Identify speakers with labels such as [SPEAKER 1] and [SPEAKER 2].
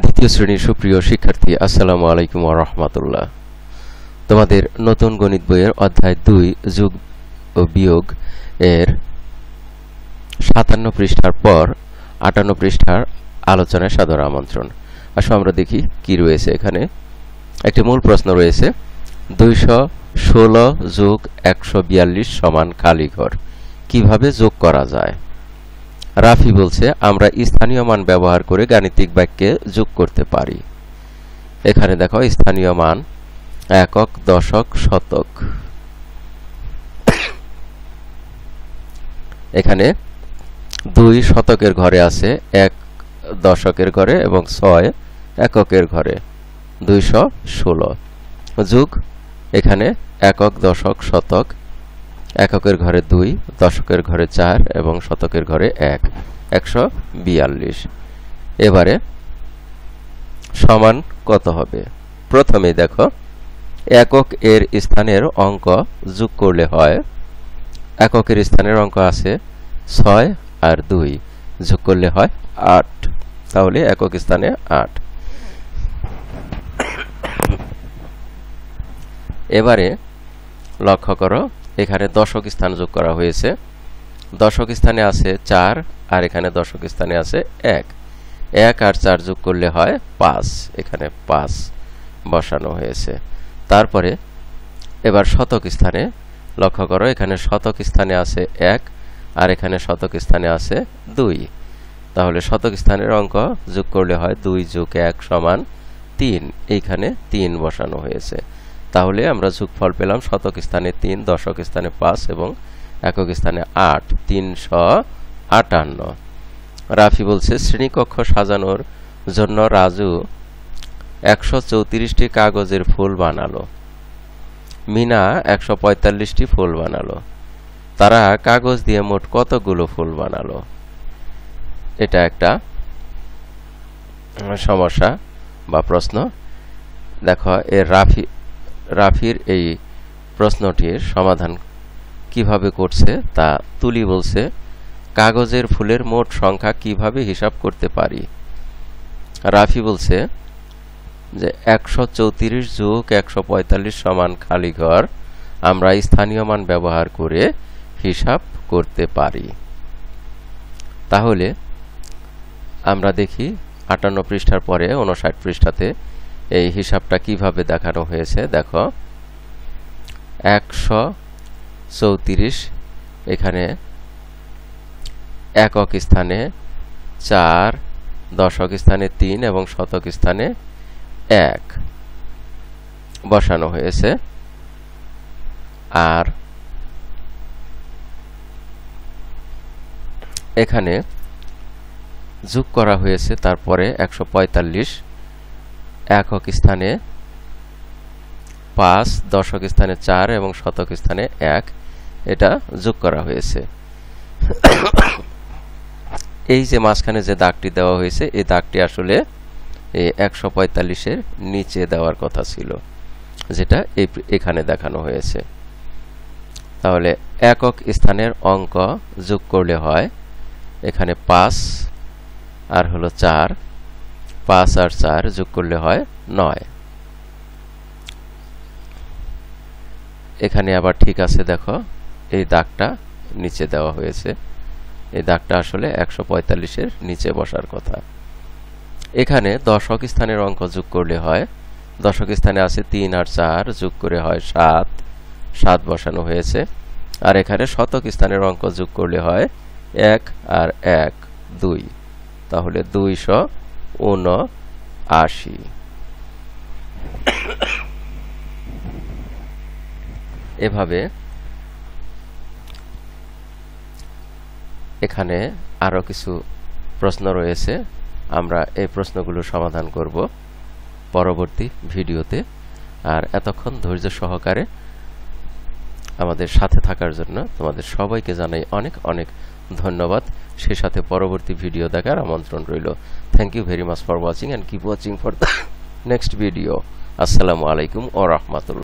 [SPEAKER 1] দ্বিতীয় শ্রেণীর সুপ্রিয় শিক্ষার্থী আসসালামু আলাইকুম রহমতুল্লাহ তোমাদের নতুন গণিত বইয়ের অধ্যায় দুই যুগ ও বিয়োগ এর সাতান্ন পৃষ্ঠার পর আটান্ন পৃষ্ঠার আলোচনায় সাদর আমন্ত্রণ আসো আমরা দেখি কি রয়েছে এখানে একটি মূল প্রশ্ন রয়েছে দুইশো ষোলো যোগ একশো বিয়াল্লিশ সমান কালীঘর কিভাবে যোগ করা যায় রাফি বলছে আমরা স্থানীয় মান ব্যবহার করে গাণিতিক বাক্যে যোগ করতে পারি এখানে দেখো স্থানীয় মান একক দশক শতক এখানে দুই শতকের ঘরে আছে এক দশকের ঘরে এবং ছয় এককের ঘরে দুইশো ষোলো যুগ এখানে একক দশক শতক এককের ঘরে দুই দশকের ঘরে চার এবং শতকের ঘরে এক একশো বিয়াল্লিশ এবারে সমান কত হবে প্রথমে দেখো একক এর স্থানের অঙ্ক যোগ করলে হয় এককের স্থানের অঙ্ক আছে ছয় আর দুই যোগ করলে হয় আট তাহলে একক স্থানে আট এবারে লক্ষ্য করো এখানে দশক স্থান যোগ করা হয়েছে দশক স্থানে আছে চার আর এখানে দশক স্থানে আছে এক এক আর চার যোগ করলে হয় পাঁচ এখানে পাঁচ বসানো হয়েছে তারপরে এবার শতক স্থানে লক্ষ্য করো এখানে শতক স্থানে আছে এক আর এখানে শতক স্থানে আছে দুই তাহলে শতক স্থানের অঙ্ক যোগ করলে হয় দুই যোগ এক সমান তিন এইখানে তিন বসানো হয়েছে তাহলে আমরা যোগফল পেলাম শতক স্থানে তিন দশক স্থানে পাঁচ এবং একক স্থানে আট তিনশো আটান্ন রাফি বলছে শ্রেণীকক্ষ সাজানোর জন্য রাজু একশো চৌত্রিশটি কাগজের ফুল বানালো মিনা একশো পঁয়তাল্লিশটি ফুল বানালো তারা কাগজ দিয়ে মোট কতগুলো ফুল বানালো এটা একটা সমস্যা বা প্রশ্ন দেখো এর রাফি রাফির এই প্রশ্নটির সমাধান কিভাবে করছে তা তুলি বলছে কাগজের ফুলের মোট সংখ্যা কিভাবে হিসাব করতে পারি রাফি বলছে যে একশো চৌত্রিশ যোগ একশো পঁয়তাল্লিশ সমান খালি ঘর আমরা স্থানীয় মান ব্যবহার করে হিসাব করতে পারি তাহলে আমরা দেখি আটান্ন পৃষ্ঠার পরে উনষাট পৃষ্ঠাতে এই হিসাবটা কিভাবে দেখানো হয়েছে দেখো একশো চৌত্রিশ এখানে একক স্থানে চার দশক স্থানে তিন এবং শতক স্থানে এক বসানো হয়েছে আর এখানে যোগ করা হয়েছে তারপরে একশো পঁয়তাল্লিশ একক স্থানে পাঁচ দশক স্থানে চার এবং শতক স্থানে এক এটা যোগ করা হয়েছে এই যে মাঝখানে যে দাগটি দেওয়া হয়েছে এই দাগটি আসলে একশো পঁয়তাল্লিশের নিচে দেওয়ার কথা ছিল যেটা এখানে দেখানো হয়েছে তাহলে একক স্থানের অঙ্ক যোগ করলে হয় এখানে পাঁচ আর হলো চার পাঁচ আর চার যোগ করলে হয় নয় এখানে আবার ঠিক আছে দেখো এই দাগটা নিচে দেওয়া হয়েছে এই দাগটা আসলে একশো পঁয়তাল্লিশের নিচে বসার কথা এখানে দশক স্থানের অঙ্ক যোগ করলে হয় দশক স্থানে আছে তিন আর চার যোগ করে হয় সাত সাত বসানো হয়েছে আর এখানে শতক স্থানের অঙ্ক যোগ করলে হয় এক আর এক দুই তাহলে দুইশো উনআশি এভাবে এখানে আরো কিছু প্রশ্ন রয়েছে আমরা এই প্রশ্নগুলো সমাধান করব পরবর্তী ভিডিওতে আর এতক্ষণ ধৈর্য সহকারে আমাদের সাথে থাকার জন্য তোমাদের সবাইকে জানাই অনেক অনেক ধন্যবাদ সে সাথে পরবর্তী ভিডিও দেখার আমন্ত্রণ রইল thank you very much for watching and keep watching for the next video আসসালামু আলাইকুম ও রহমাতুল্লা